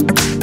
Thank you.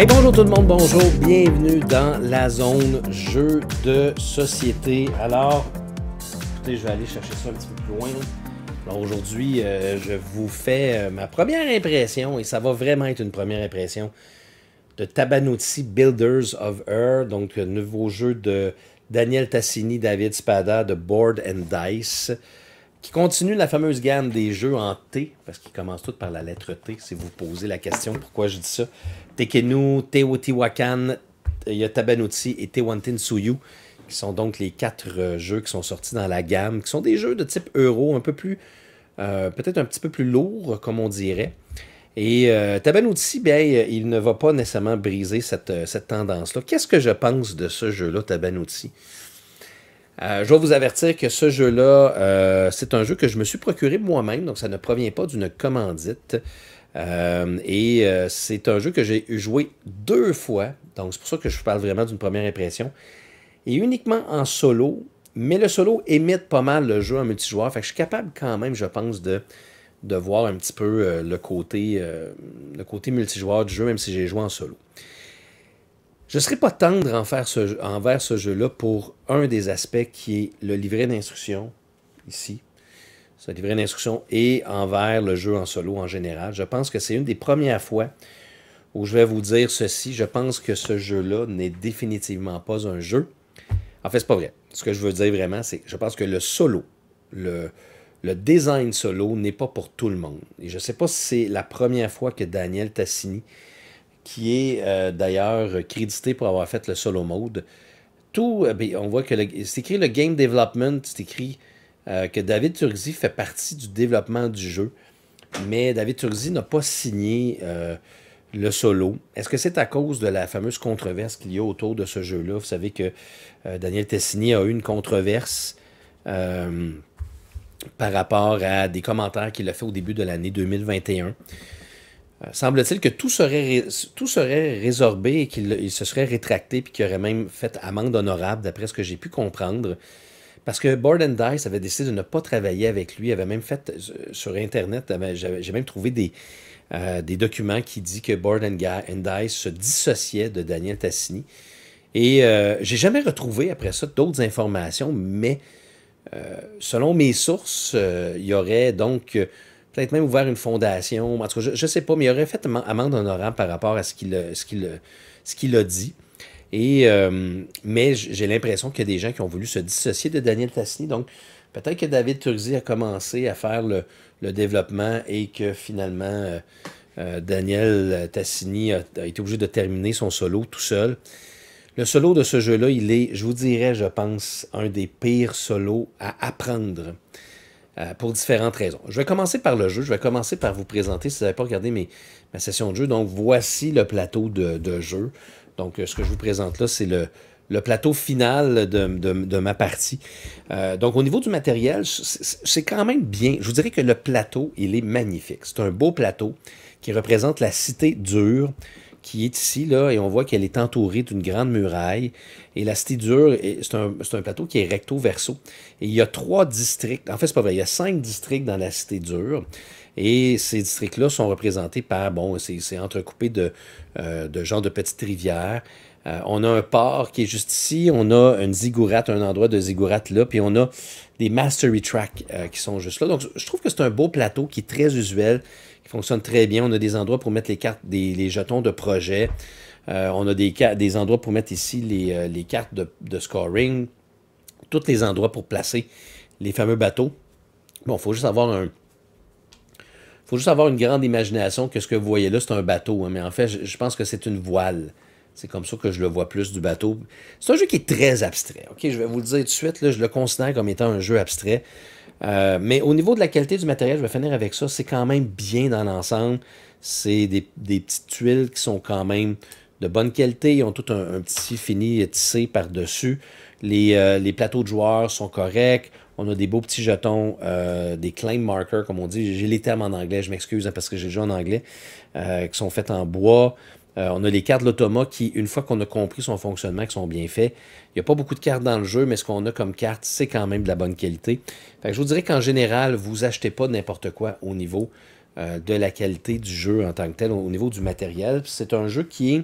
Hey, bonjour tout le monde, bonjour, bienvenue dans la zone jeu de société. Alors, écoutez, je vais aller chercher ça un petit peu plus loin. Alors aujourd'hui, euh, je vous fais euh, ma première impression, et ça va vraiment être une première impression, de Tabanouti Builders of Earth, donc un euh, nouveau jeu de Daniel Tassini, David Spada de Board and Dice, qui continue la fameuse gamme des jeux en T, parce qu'ils commencent tout par la lettre T, si vous posez la question pourquoi je dis ça. Tekenu, Teotihuacan, il euh, y a Tabanouti et Tewantinsuyu, qui sont donc les quatre euh, jeux qui sont sortis dans la gamme, qui sont des jeux de type euro, un peu plus, euh, peut-être un petit peu plus lourd, comme on dirait. Et euh, Tabanouti, ben, il ne va pas nécessairement briser cette, tendance-là. Qu'est-ce que je pense de ce jeu-là, Tabanouti? je vais vous avertir que ce jeu-là, c'est un jeu que je me suis procuré moi-même, donc ça ne provient pas d'une commandite. Euh, et euh, c'est un jeu que j'ai joué deux fois, donc c'est pour ça que je parle vraiment d'une première impression. Et uniquement en solo, mais le solo émite pas mal le jeu en multijoueur, fait je suis capable quand même, je pense, de, de voir un petit peu euh, le, côté, le côté multijoueur du jeu, même si j'ai joué en solo. Je ne serais pas tendre envers ce, envers ce jeu-là pour un des aspects qui est le livret d'instruction, ici, ce livret instruction et envers le jeu en solo en général. Je pense que c'est une des premières fois où je vais vous dire ceci. Je pense que ce jeu-là n'est définitivement pas un jeu. En fait, c'est pas vrai. Ce que je veux dire vraiment, c'est que je pense que le solo, le, le design solo n'est pas pour tout le monde. Et je ne sais pas si c'est la première fois que Daniel Tassini, qui est euh, d'ailleurs crédité pour avoir fait le solo mode, tout, eh on voit que c'est écrit le game development, c'est écrit euh, que David Turzi fait partie du développement du jeu, mais David Turzi n'a pas signé euh, le solo. Est-ce que c'est à cause de la fameuse controverse qu'il y a autour de ce jeu-là? Vous savez que euh, Daniel Tessini a eu une controverse par rapport à des commentaires qu'il a fait au début de l'année 2021. Semble-t-il que tout serait, tout serait résorbé et qu'il se serait rétracté, puis qu'il aurait même fait amende honorable, d'après ce que j'ai pu comprendre. Parce que Borden and Dice avait décidé de ne pas travailler avec lui, Il avait même fait euh, sur Internet, j'ai même trouvé euh, des, documents qui disent que Borden and, Dice se dissociait de Daniel Tassini. Et euh, j'ai jamais retrouvé après ça d'autres informations, mais selon mes sources, il y aurait donc peut-être même ouvert une fondation. je ne sais pas, mais il aurait fait amende honorable par rapport à ce qu'il a dit. Et, euh, mais j'ai l'impression qu'il y a des gens qui ont voulu se dissocier de Daniel Tassini. Donc, peut-être que David Turzi a commencé à faire le, développement et que finalement, euh, euh, Daniel Tassini a, été obligé de terminer son solo tout seul. Le solo de ce jeu-là, il est, je vous dirais, je pense, un des pires solos à apprendre pour différentes raisons. Je vais commencer par le jeu. Je vais commencer par vous présenter, si vous n'avez pas regardé ma session de jeu. Donc, voici le plateau de jeu. Donc, euh, ce que je vous présente là, c'est le, plateau final de, ma partie. Euh, donc, au niveau du matériel, c'est quand même bien. Je vous dirais que le plateau, il est magnifique. C'est un beau plateau qui représente la cité dure qui est ici, là, et on voit qu'elle est entourée d'une grande muraille. Et la cité dure, c'est un, plateau qui est recto-verso. Et il y a trois districts, en fait, c'est pas vrai, il y a cinq districts dans la cité dure. Et ces districts-là sont représentés par, bon, c'est entrecoupé de, euh, de genres de petites rivières. Euh, on a un port qui est juste ici, on a une ziggurat, un endroit de zigourate là, puis on a des mastery tracks euh, qui sont juste là. Donc, je trouve que c'est un beau plateau qui est très usuel, qui fonctionne très bien. On a des endroits pour mettre les cartes, des, les jetons de projet. Euh, on a des, endroits pour mettre ici les, cartes de, scoring. Tous les endroits pour placer les fameux bateaux. Bon, il faut juste avoir un, faut juste avoir une grande imagination que ce que vous voyez là, c'est un bateau. Hein. mais en fait, je pense que c'est une voile. C'est comme ça que je le vois plus du bateau. C'est un jeu qui est très abstrait. Ok, je vais vous le dire tout de suite, je le considère comme étant un jeu abstrait. Euh, mais au niveau de la qualité du matériel, je vais finir avec ça, c'est quand même bien dans l'ensemble. C'est des, petites tuiles qui sont quand même de bonne qualité. Ils ont tout un, petit fini tissé par-dessus. Euh, les, plateaux de joueurs sont corrects. On a des beaux petits jetons, euh, des claim markers, comme on dit. J'ai les termes en anglais, je m'excuse hein, parce que j'ai le jeu en anglais, qui sont faits en bois. Euh, on a les cartes de l'automa qui, une fois qu'on a compris son fonctionnement, qui sont bien faits, il n'y a pas beaucoup de cartes dans le jeu, mais ce qu'on a comme carte, c'est quand même de la bonne qualité. je vous dirais qu'en général, vous achetez pas n'importe quoi au niveau euh, de la qualité du jeu en tant que tel, au niveau du matériel. C'est un jeu qui est...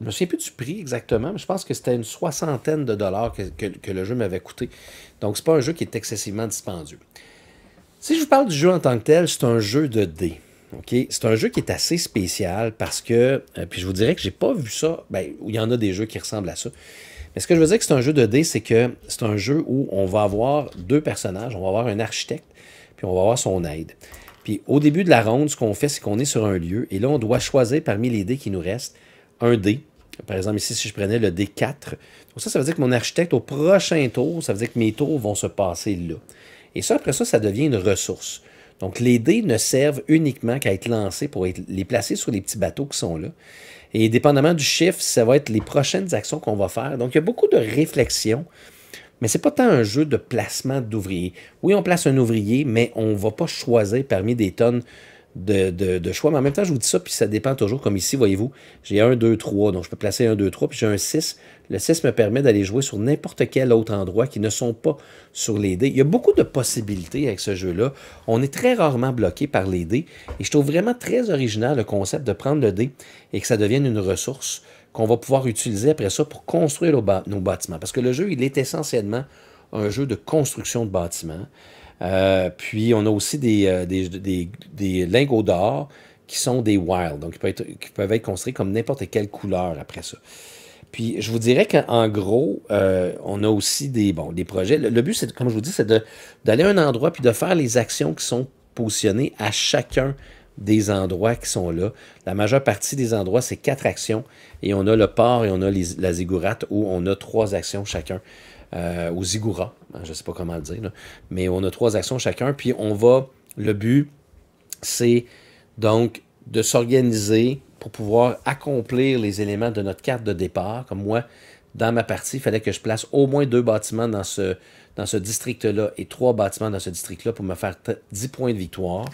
Je me souviens plus du prix exactement, mais je pense que c'était une soixantaine de dollars que, le jeu m'avait coûté. Donc, n'est pas un jeu qui est excessivement dispendieux. Si je vous parle du jeu en tant que tel, c'est un jeu de dés. C'est un jeu qui est assez spécial parce que, euh, puis je vous dirais que je j'ai pas vu ça, ben, il y en a des jeux qui ressemblent à ça. Mais ce que je veux dire que c'est un jeu de dés, c'est que c'est un jeu où on va avoir deux personnages, on va avoir un architecte, puis on va avoir son aide. Puis au début de la ronde, ce qu'on fait, c'est qu'on est sur un lieu, et là, on doit choisir parmi les dés qui nous restent un dé. Par exemple, ici, si je prenais le dé 4, ça, ça veut dire que mon architecte, au prochain tour, ça veut dire que mes tours vont se passer là. Et ça, après ça, ça devient une ressource. Donc, les dés ne servent uniquement qu'à être lancés pour les placer sur les petits bateaux qui sont là. Et dépendamment du chiffre, ça va être les prochaines actions qu'on va faire. Donc, il y a beaucoup de réflexion, mais ce n'est pas tant un jeu de placement d'ouvriers. Oui, on place un ouvrier, mais on ne va pas choisir parmi des tonnes de, choix. Mais en même temps, je vous dis ça, puis ça dépend toujours. Comme ici, voyez-vous, j'ai un, 2, 3. Donc, je peux placer un, 2, 3, puis j'ai un 6. Le 6 me permet d'aller jouer sur n'importe quel autre endroit qui ne sont pas sur les dés. Il y a beaucoup de possibilités avec ce jeu-là. On est très rarement bloqué par les dés. Et je trouve vraiment très original le concept de prendre le dé et que ça devienne une ressource qu'on va pouvoir utiliser après ça pour construire nos bâtiments. Parce que le jeu, il est essentiellement un jeu de construction de bâtiments. Euh, puis, on a aussi euh, des, lingots d'or qui sont des wild, donc qui peuvent être, construits comme n'importe quelle couleur après ça. Puis, je vous dirais qu'en gros, euh, on a aussi des, bon, des projets. Le, but, c'est, comme je vous dis, c'est d'aller à un endroit puis de faire les actions qui sont positionnées à chacun des endroits qui sont là. La majeure partie des endroits, c'est quatre actions. Et on a le port et on a la ziggurat où on a trois actions chacun aux au ben, je ne sais pas comment le dire. Mais on a trois actions chacun. Puis on va. Le but, c'est donc de s'organiser pour pouvoir accomplir les éléments de notre carte de départ. Comme moi, dans ma partie, il fallait que je place au moins deux bâtiments dans ce, dans ce district-là et trois bâtiments dans ce district-là pour me faire 10 points de victoire.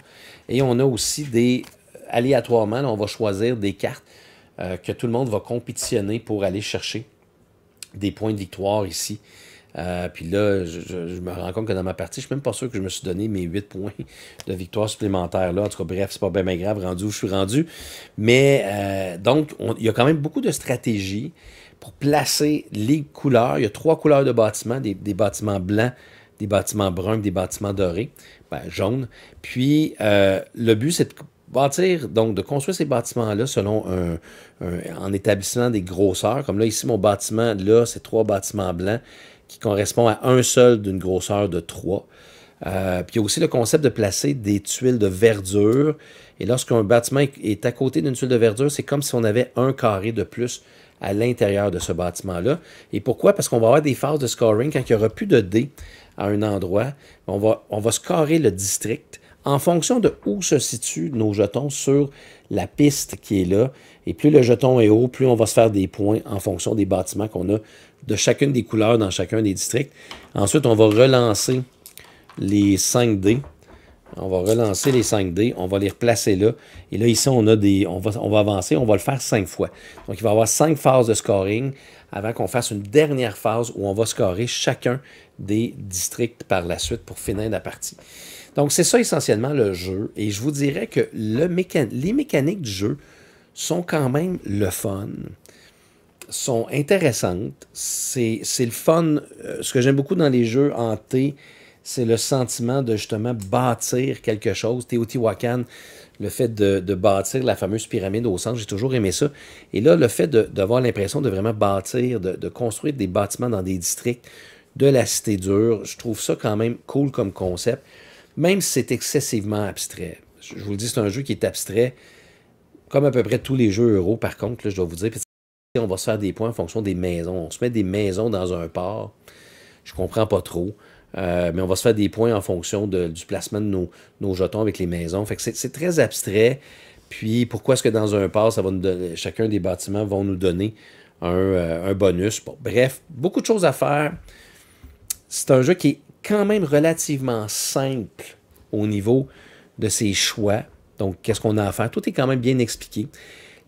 Et on a aussi des, aléatoirement, on va choisir des cartes euh, que tout le monde va compétitionner pour aller chercher des points de victoire ici. Euh, puis là, je, me rends compte que dans ma partie, je suis même pas sûr que je me suis donné mes 8 points de victoire supplémentaire. Là. En tout cas, bref, c'est pas bien, grave, rendu où je suis rendu. Mais euh, donc, il y a quand même beaucoup de stratégies pour placer les couleurs. Il y a trois couleurs de bâtiments, des, bâtiments blancs, des bâtiments bruns, des bâtiments dorés, ben, jaunes. Puis euh, le but, c'est de bâtir, donc de construire ces bâtiments-là selon un, en établissant des grosseurs. Comme là, ici, mon bâtiment, là, c'est trois bâtiments blancs qui correspond à un seul d'une grosseur de 3. Euh, puis il y a aussi le concept de placer des tuiles de verdure. Et lorsqu'un bâtiment est à côté d'une tuile de verdure, c'est comme si on avait un carré de plus à l'intérieur de ce bâtiment-là. Et pourquoi? Parce qu'on va avoir des phases de scoring quand il n'y aura plus de dés à un endroit. On va, on va scorer le district en fonction de où se situent nos jetons sur la piste qui est là. Et plus le jeton est haut, plus on va se faire des points en fonction des bâtiments qu'on a de chacune des couleurs dans chacun des districts. Ensuite, on va relancer les 5D. On va relancer les 5D, on va les replacer là. Et là, ici, on, a des, on, va, on va avancer, on va le faire cinq fois. Donc, il va y avoir cinq phases de scoring avant qu'on fasse une dernière phase où on va scorer chacun des districts par la suite pour finir la partie. Donc, c'est ça essentiellement le jeu. Et je vous dirais que le les mécaniques du jeu sont quand même le fun sont intéressantes. C'est le fun. Euh, ce que j'aime beaucoup dans les jeux hantés, c'est le sentiment de justement bâtir quelque chose. Teotihuacan, le fait de, bâtir la fameuse pyramide au centre, j'ai toujours aimé ça. Et là, le fait d'avoir l'impression de vraiment bâtir, de, de, construire des bâtiments dans des districts de la cité dure, je trouve ça quand même cool comme concept, même si c'est excessivement abstrait. Je vous le dis, c'est un jeu qui est abstrait, comme à peu près tous les jeux euros, par contre, je dois vous dire on va se faire des points en fonction des maisons. On se met des maisons dans un port. Je comprends pas trop. Euh, mais on va se faire des points en fonction du placement de nos, jetons avec les maisons. Fait c'est très abstrait. Puis pourquoi est-ce que dans un port, ça va chacun des bâtiments vont nous donner un, euh, bonus. bref, beaucoup de choses à faire. C'est un jeu qui est quand même relativement simple au niveau de ses choix. Donc, qu'est-ce qu'on a à faire? Tout est quand même bien expliqué.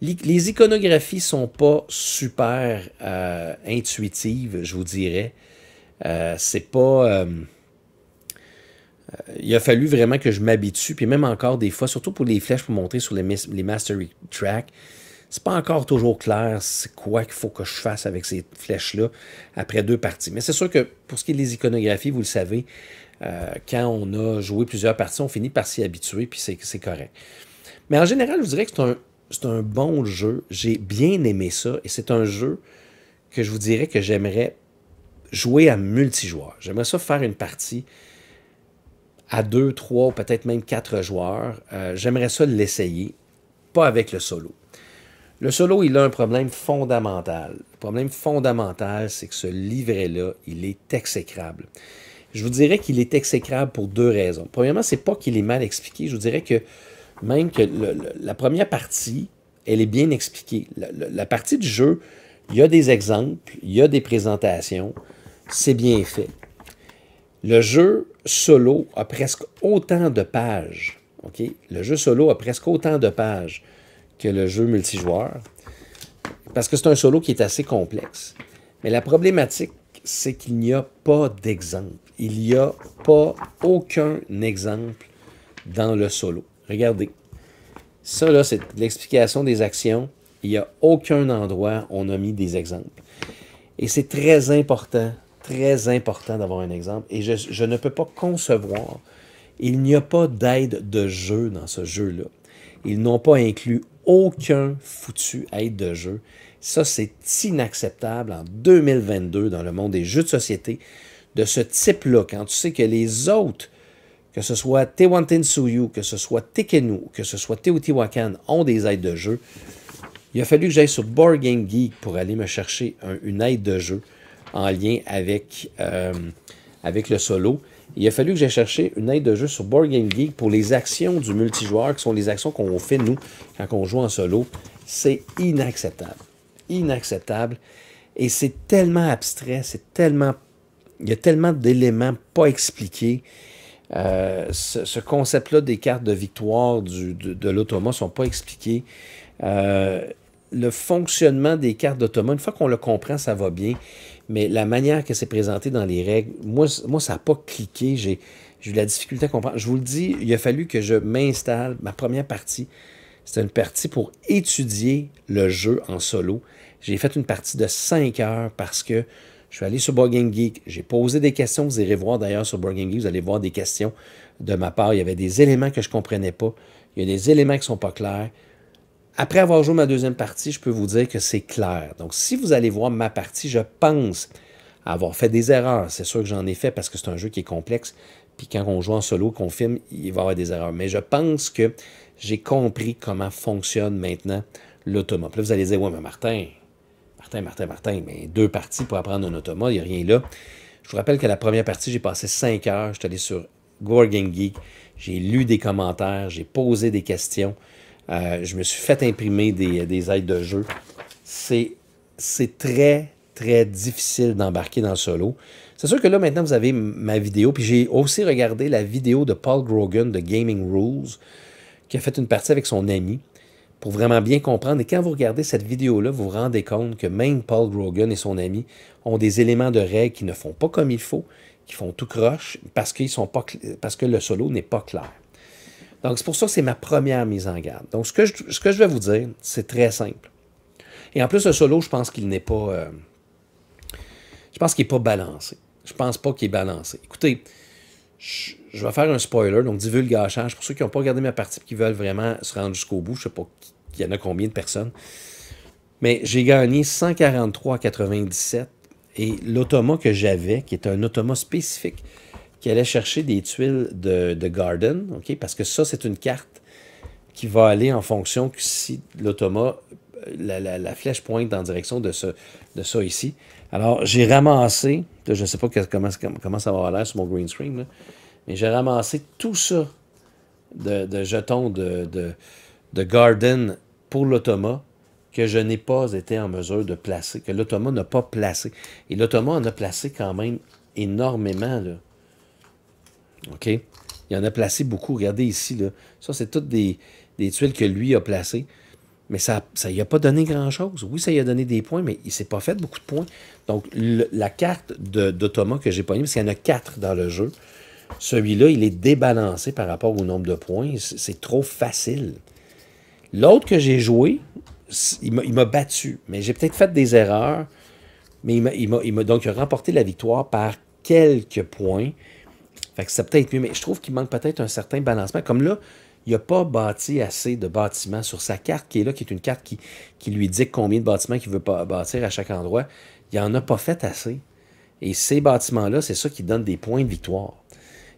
Les iconographies sont pas super euh, intuitives, je vous dirais. Euh, c'est pas. Euh, il a fallu vraiment que je m'habitue, puis même encore des fois, surtout pour les flèches pour montrer sur les, les Mastery Track, c'est pas encore toujours clair c'est quoi qu'il faut que je fasse avec ces flèches-là après deux parties. Mais c'est sûr que pour ce qui est des iconographies, vous le savez, quand on a joué plusieurs parties, on finit par s'y habituer, puis c'est correct. Mais en général, je vous dirais que c'est un c'est un bon jeu. J'ai bien aimé ça. Et c'est un jeu que je vous dirais que j'aimerais jouer à multijoueur. J'aimerais ça faire une partie à deux, trois, peut-être même quatre joueurs. Euh, j'aimerais ça l'essayer, pas avec le solo. Le solo, il a un problème fondamental. Le problème fondamental, c'est que ce livret-là, il est exécrable. Je vous dirais qu'il est exécrable pour deux raisons. Premièrement, c'est pas qu'il est mal expliqué. Je vous dirais que même que la première partie, elle est bien expliquée. La, partie du jeu, il y a des exemples, il y a des présentations, c'est bien fait. Le jeu solo a presque autant de pages. ok Le jeu solo a presque autant de pages que le jeu multijoueur, parce que c'est un solo qui est assez complexe. Mais la problématique, c'est qu'il n'y a pas d'exemple. Il n'y a pas aucun exemple dans le solo. Regardez. Ça, là, c'est l'explication des actions. Il n'y a aucun endroit où on a mis des exemples. Et c'est très important, très important d'avoir un exemple. Et je, je ne peux pas concevoir, il n'y a pas d'aide de jeu dans ce jeu-là. Ils n'ont pas inclus aucun foutu aide de jeu. Ça, c'est inacceptable en 2022 dans le monde des jeux de société de ce type-là, quand tu sais que les autres que ce soit Suyu, que ce soit Tekenu, que ce soit Teotihuacan, ont des aides de jeu. Il a fallu que j'aille sur Board Game Geek pour aller me chercher une aide de jeu en lien avec, euh, avec le solo. Il a fallu que j'aille chercher une aide de jeu sur Board Game Geek pour les actions du multijoueur, qui sont les actions qu'on fait nous quand on joue en solo. C'est inacceptable. Inacceptable. Et c'est tellement abstrait, c'est tellement. Il y a tellement d'éléments pas expliqués euh, ce, concept-là des cartes de victoire de, de l'automa ne sont pas expliqués. Euh, le fonctionnement des cartes d'automa, une fois qu'on le comprend, ça va bien. Mais la manière que c'est présenté dans les règles, moi, moi ça n'a pas cliqué. J'ai eu la difficulté à comprendre. Je vous le dis, il a fallu que je m'installe. Ma première partie, c'était une partie pour étudier le jeu en solo. J'ai fait une partie de 5 heures parce que je suis allé sur Boarding Geek, j'ai posé des questions. Vous irez voir d'ailleurs sur Burging Geek, vous allez voir des questions de ma part. Il y avait des éléments que je ne comprenais pas. Il y a des éléments qui ne sont pas clairs. Après avoir joué ma deuxième partie, je peux vous dire que c'est clair. Donc, si vous allez voir ma partie, je pense avoir fait des erreurs. C'est sûr que j'en ai fait parce que c'est un jeu qui est complexe. Puis quand on joue en solo, qu'on filme, il va y avoir des erreurs. Mais je pense que j'ai compris comment fonctionne maintenant l'automobile. Là, vous allez dire, ouais, mais Martin, Martin, Martin, mais deux parties pour apprendre un automa, il n'y a rien là. Je vous rappelle que la première partie, j'ai passé cinq heures. Je allé sur Gorgon Geek. J'ai lu des commentaires, j'ai posé des questions. Euh, je me suis fait imprimer des, des aides de jeu. C'est très, très difficile d'embarquer dans le solo. C'est sûr que là, maintenant, vous avez ma vidéo. Puis j'ai aussi regardé la vidéo de Paul Grogan de Gaming Rules, qui a fait une partie avec son ami pour vraiment bien comprendre. Et quand vous regardez cette vidéo-là, vous vous rendez compte que même Paul Grogan et son ami ont des éléments de règles qui ne font pas comme il faut, qui font tout croche parce, qu'ils sont pas, parce que le solo n'est pas clair. Donc, c'est pour ça que c'est ma première mise en garde. Donc, ce que je, ce que je vais vous dire, c'est très simple. Et en plus, le solo, je pense qu'il n'est pas... Euh, je pense qu'il n'est pas balancé. Je pense pas qu'il est balancé. Écoutez, je, vais faire un spoiler, donc divulgachage. Pour ceux qui n'ont pas regardé ma partie qui veulent vraiment se rendre jusqu'au bout, je ne sais pas qui, il y en a combien de personnes. Mais j'ai gagné 143,97 et l'automa que j'avais, qui est un automa spécifique, qui allait chercher des tuiles de, Garden, ok parce que ça, c'est une carte qui va aller en fonction que si l'automa, euh, la, flèche pointe en direction de, ce, de ça ici. Alors, j'ai ramassé, je ne sais pas comment, comment ça va avoir l'air sur mon green screen, mais j'ai ramassé tout ça de, jetons de, de, de, Garden pour l'automa que je n'ai pas été en mesure de placer, que l'automa n'a pas placé. Et l'automa en a placé quand même énormément. OK? Il en a placé beaucoup. Regardez ici. Là. Ça, c'est toutes des, tuiles que lui a placées. Mais ça ça lui a pas donné grand-chose. Oui, ça y a donné des points, mais il s'est pas fait beaucoup de points. Donc, la carte d'Automa que j'ai pognée, parce qu'il y en a quatre dans le jeu, celui-là, il est débalancé par rapport au nombre de points. C'est trop facile. L'autre que j'ai joué, il m'a battu, mais j'ai peut-être fait des erreurs. Mais il m'a donc remporté la victoire par quelques points. Fait que c'est peut-être mieux, mais je trouve qu'il manque peut-être un certain balancement. Comme là, il n'a pas bâti assez de bâtiments sur sa carte qui est là, qui est une carte qui, lui dit combien de bâtiments qu'il veut bâtir à chaque endroit. Il n'en a pas fait assez. Et ces bâtiments-là, c'est ça qui donne des points de victoire.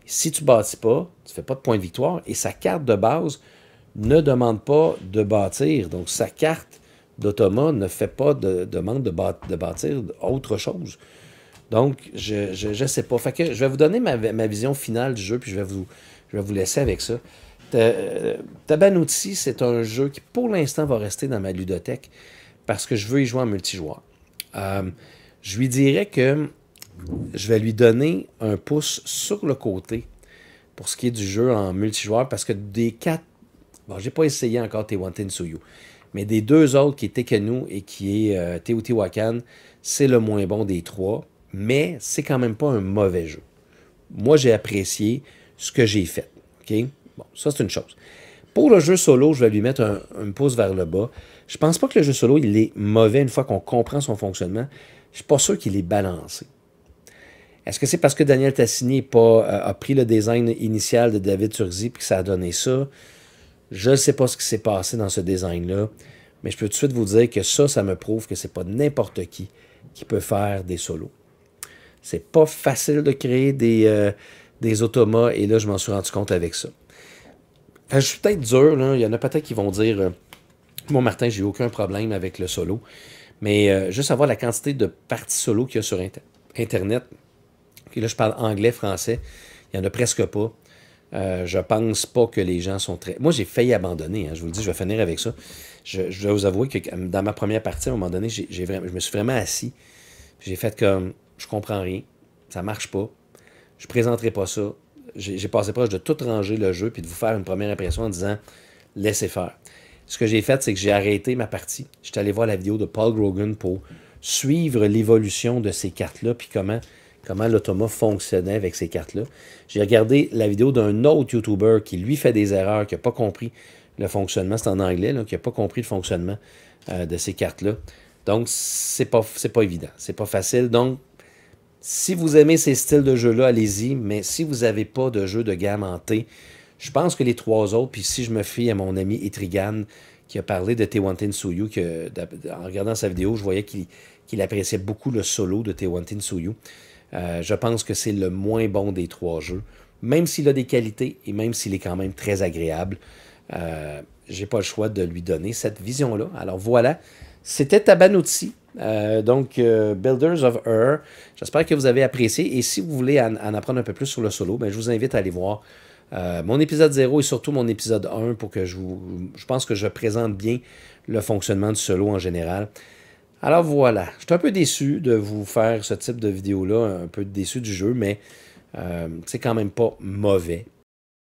Si tu ne bâtis pas, tu ne fais pas de points de victoire et sa carte de base ne demande pas de bâtir. Donc, sa carte d'Ottoma ne fait pas de demande de, de bâtir autre chose. Donc, je ne sais pas. que je vais vous donner ma, vision finale du jeu, puis je vais vous, vous laisser avec ça. Euh, Tabanouti, c'est un jeu qui, pour l'instant, va rester dans ma ludothèque parce que je veux y jouer en multijoueur. Euh, je lui dirais que je vais lui donner un pouce sur le côté pour ce qui est du jeu en multijoueur parce que des quatre Bon, j'ai pas essayé encore Tewantin Suyu. Mais des deux autres, qui est Tekenu et qui est euh, Teotihuacan, c'est le moins bon des trois. Mais c'est quand même pas un mauvais jeu. Moi, j'ai apprécié ce que j'ai fait. OK? Bon, ça, c'est une chose. Pour le jeu solo, je vais lui mettre un, pouce vers le bas. Je pense pas que le jeu solo, il est mauvais une fois qu'on comprend son fonctionnement. Je suis pas sûr qu'il est balancé. Est-ce que c'est parce que Daniel Tassini pas, euh, a pris le design initial de David Turzi et que ça a donné ça? Je ne sais pas ce qui s'est passé dans ce design-là, mais je peux tout de suite vous dire que ça, ça me prouve que ce n'est pas n'importe qui qui peut faire des solos. C'est pas facile de créer des, euh, automas, et là, je m'en suis rendu compte avec ça. je suis peut-être dur, il y en a peut-être qui vont dire mon euh, Moi, Martin, j'ai aucun problème avec le solo. Mais euh, juste avoir la quantité de parties solo qu'il y a sur Internet, et là, je parle anglais, français, il n'y en a presque pas. Euh, je pense pas que les gens sont très. Moi, j'ai failli abandonner. Hein, je vous le dis, je vais finir avec ça. Je, dois vous avouer que dans ma première partie, à un moment donné, je me suis vraiment assis. J'ai fait comme je comprends rien, ça marche pas, je présenterai pas ça. J'ai passé proche de tout ranger le jeu puis de vous faire une première impression en disant laissez faire. Ce que j'ai fait, c'est que j'ai arrêté ma partie. J'étais allé voir la vidéo de Paul Grogan pour suivre l'évolution de ces cartes-là puis comment comment l'automa fonctionnait avec ces cartes-là. J'ai regardé la vidéo d'un autre YouTuber qui, lui, fait des erreurs, qui n'a pas compris le fonctionnement. C'est en anglais, qui n'a pas compris le fonctionnement euh, de ces cartes-là. Donc, c'est pas, pas évident. C'est pas facile. Donc, si vous aimez ces styles de jeu-là, allez-y. Mais si vous n'avez pas de jeu de gamme en T, je pense que les trois autres, puis si je me fie à mon ami Etrigan, qui a parlé de Tewantin Suyu, que, en regardant sa vidéo, je voyais qu'il appréciait beaucoup le solo de Tewantin Suyu. Euh, je pense que c'est le moins bon des trois jeux, même s'il a des qualités et même s'il est quand même très agréable. Je euh, j'ai pas le choix de lui donner cette vision-là. Alors voilà, c'était Tabanouti. Euh, donc, Builders of Her. J'espère que vous avez apprécié. Et si vous voulez en, apprendre un peu plus sur le solo, ben, je vous invite à aller voir mon épisode 0 et surtout mon épisode 1 pour que je vous. Je pense que je présente bien le fonctionnement du solo en général. Alors voilà, je suis un peu déçu de vous faire ce type de vidéo-là, un peu déçu du jeu, mais euh, c'est quand même pas mauvais.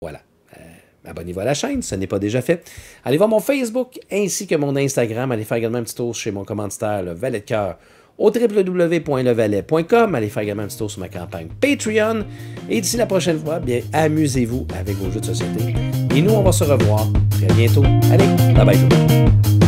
Voilà. Euh, abonnez-vous à la chaîne, ce n'est pas déjà fait. Allez voir mon Facebook ainsi que mon Instagram. Allez faire également un petit tour chez mon commanditaire, le Valet de Cœur, au www.levalet.com. Allez faire également un petit tour sur ma campagne Patreon. Et d'ici la prochaine fois, bien, amusez-vous avec vos jeux de société. Et nous, on va se revoir très bientôt. Allez, bye bye